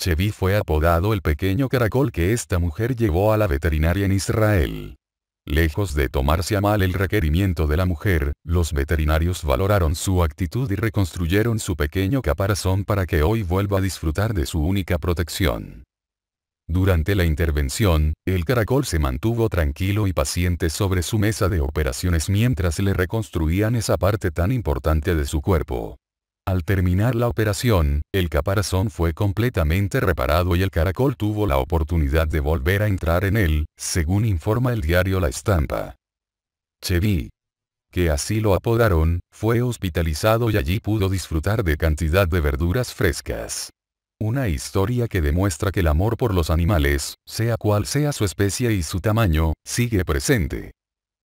Chevi fue apodado el pequeño caracol que esta mujer llevó a la veterinaria en Israel. Lejos de tomarse a mal el requerimiento de la mujer, los veterinarios valoraron su actitud y reconstruyeron su pequeño caparazón para que hoy vuelva a disfrutar de su única protección. Durante la intervención, el caracol se mantuvo tranquilo y paciente sobre su mesa de operaciones mientras le reconstruían esa parte tan importante de su cuerpo. Al terminar la operación, el caparazón fue completamente reparado y el caracol tuvo la oportunidad de volver a entrar en él, según informa el diario La Estampa. Chevy, que así lo apodaron, fue hospitalizado y allí pudo disfrutar de cantidad de verduras frescas. Una historia que demuestra que el amor por los animales, sea cual sea su especie y su tamaño, sigue presente.